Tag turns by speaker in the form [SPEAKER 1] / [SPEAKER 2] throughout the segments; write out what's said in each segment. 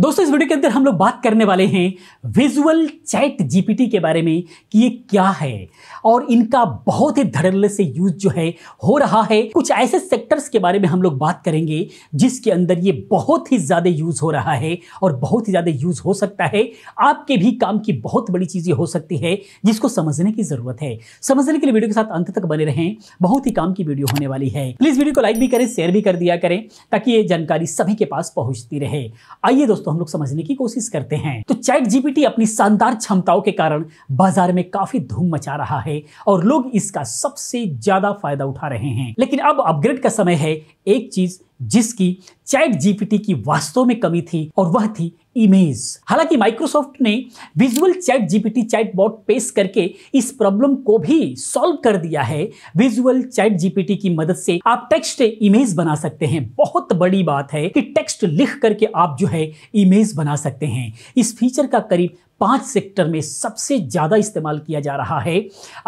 [SPEAKER 1] दोस्तों इस वीडियो के अंदर हम लोग बात करने वाले हैं विजुअल चैट जीपीटी के बारे में कि ये क्या है और इनका बहुत ही धड़ल्ले से यूज जो है हो रहा है कुछ ऐसे सेक्टर्स के बारे में हम लोग बात करेंगे जिसके अंदर ये बहुत ही ज़्यादा यूज हो रहा है और बहुत ही ज़्यादा यूज हो सकता है आपके भी काम की बहुत बड़ी चीज़ें हो सकती है जिसको समझने की ज़रूरत है समझने के लिए वीडियो के साथ अंत तक बने रहें बहुत ही काम की वीडियो होने वाली है प्लीज़ वीडियो को लाइक भी करें शेयर भी कर दिया करें ताकि ये जानकारी सभी के पास पहुंचती रहे आइए दोस्तों दोस्तों हम लोग समझने की कोशिश करते हैं तो चैट जीपीटी अपनी शानदार क्षमताओं के कारण बाजार में काफी धूम मचा रहा है और लोग इसका सबसे ज्यादा फायदा उठा रहे हैं लेकिन अब अपग्रेड का समय है एक चीज जिसकी चैट जीपीटी की वास्तव में कमी थी और वह थी इमेज हालांकि माइक्रोसॉफ्ट ने visual chat GPT chat bot पेश करके इस प्रॉब्लम को भी सॉल्व कर दिया है विजुअल चैट जीपीटी की मदद से आप टेक्स्ट इमेज बना सकते हैं बहुत बड़ी बात है कि टेक्स्ट लिख करके आप जो है इमेज बना सकते हैं इस फीचर का करीब पांच सेक्टर में सबसे ज़्यादा इस्तेमाल किया जा रहा है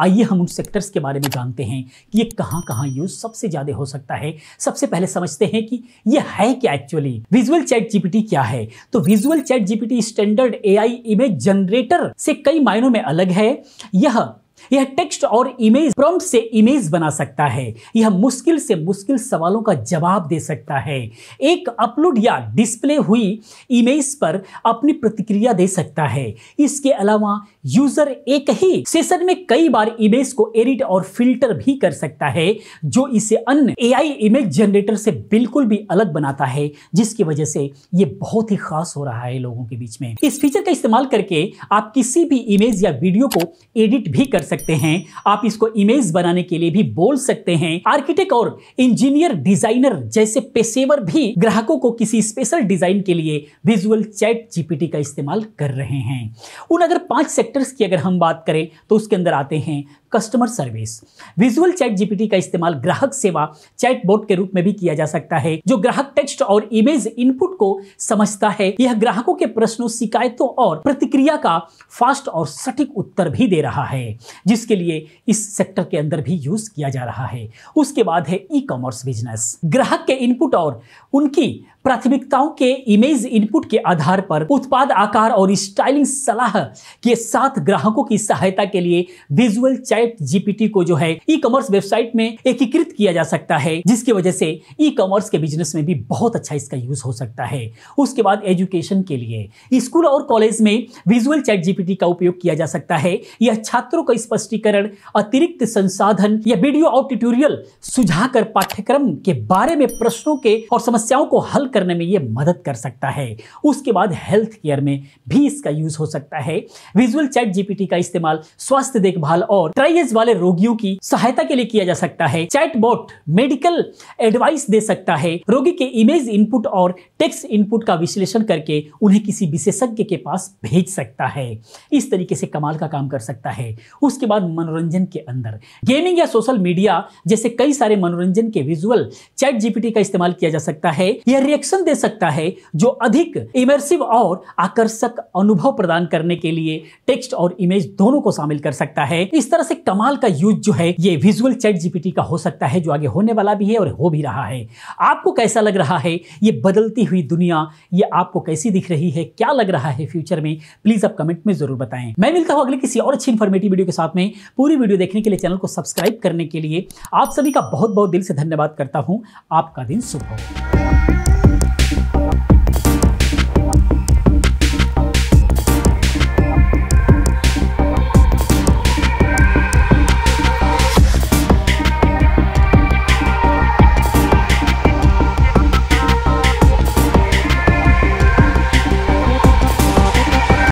[SPEAKER 1] आइए हम उन सेक्टर्स के बारे में जानते हैं कि ये कहाँ कहाँ यूज सबसे ज़्यादा हो सकता है सबसे पहले समझते हैं कि ये है क्या एक्चुअली विजुअल चैट जीपीटी क्या है तो visual chat GPT standard AI image generator से कई मायनों में अलग है यह यह टेक्स्ट और इमेज प्रॉम्प्ट से इमेज बना सकता है यह मुश्किल से मुश्किल सवालों का जवाब दे सकता है एक अपलोड या डिस्प्ले हुई इमेज पर अपनी प्रतिक्रिया दे सकता है इसके अलावा यूजर एक ही सेशन में कई बार इमेज को एडिट और फिल्टर भी कर सकता है जो इसे अन्य एआई इमेज जनरेटर से बिल्कुल भी अलग बनाता है जिसकी वजह से यह बहुत ही खास हो रहा है लोगों के बीच में इस फीचर का इस्तेमाल करके आप किसी भी इमेज या वीडियो को एडिट भी कर सकते सकते हैं आप इसको इमेज बनाने के लिए भी बोल सकते हैं आर्किटेक्ट और इंजीनियर डिजाइनर जैसे पेशेवर भी ग्राहकों को किसी स्पेशल डिजाइन के लिए विजुअल चैट जीपीटी का इस्तेमाल कर रहे हैं उन अगर पांच सेक्टर्स की अगर हम बात करें तो उसके अंदर आते हैं customer service visual chat GPT का इस्तेमाल ग्राहक सेवा चैट बोर्ड के रूप में भी किया जा सकता है जो ग्राहक टेक्स्ट और इमेज इनपुट को समझता है यह ग्राहकों के प्रश्नों शिकायतों और प्रतिक्रिया का फास्ट और सटीक उत्तर भी दे रहा है जिसके लिए इस सेक्टर के अंदर भी यूज किया जा रहा है उसके बाद है ई कॉमर्स बिजनेस ग्राहक के इनपुट और उनकी प्राथमिकताओं के इमेज इनपुट के आधार पर उत्पाद आकार और स्टाइलिंग सलाह के साथ ग्राहकों की सहायता के लिए विजुअल चैट जीपीटी को जो है ई कॉमर्स वेबसाइट में एकीकृत किया जा सकता है जिसकी वजह से ई कॉमर्स के बिजनेस में भी बहुत अच्छा इसका यूज हो सकता है उसके बाद एजुकेशन के लिए स्कूल और कॉलेज में विजुअल चैट जीपीटी का उपयोग किया जा सकता है यह छात्रों को इस स्पष्टीकरण अतिरिक्त संसाधन या वीडियो और ट्यूटोरियल सुझा कर पाठ्यक्रम के बारे में प्रश्नों के और समस्याओं को हल करने में ये मदद कर सकता है उसके बाद हेल्थ केयर में भी इसका यूज हो सकता है विजुअल चैट जीपीटी का इस्तेमाल स्वास्थ्य देखभाल और ट्राइज वाले रोगियों की सहायता के लिए किया जा सकता है चैट बोट मेडिकल एडवाइस दे सकता है रोगी के इमेज इनपुट और टेक्स्ट इनपुट का विश्लेषण करके उन्हें किसी विशेषज्ञ के पास भेज सकता है इस तरीके से कमाल का काम कर सकता है उसके उसके बाद मनोरंजन के अंदर गेमिंग या सोशल मीडिया जैसे कई सारे मनोरंजन के विजुअल चैट जीपीटी का इस्तेमाल किया जा सकता है यह रिएक्शन दे सकता है जो अधिक इमर्सिव और आकर्षक अनुभव प्रदान करने के लिए टेक्स्ट और इमेज दोनों को शामिल कर सकता है इस तरह से कमाल का यूज जो है ये विजुअल चैट जीपीटी का हो सकता है जो आगे होने वाला भी है और हो भी रहा है आपको कैसा लग रहा है ये बदलती हुई दुनिया ये आपको कैसी दिख रही है क्या लग रहा है फ्यूचर में प्लीज आप कमेंट में जरूर बताएं मैं मिलता हूं अगले किसी और अच्छी इंफॉर्मेटिव वीडियो के साथ में पूरी वीडियो देखने के लिए चैनल को सब्सक्राइब करने के लिए आप सभी का बहुत बहुत दिल से धन्यवाद करता हूँ आपका दिन शुभ हो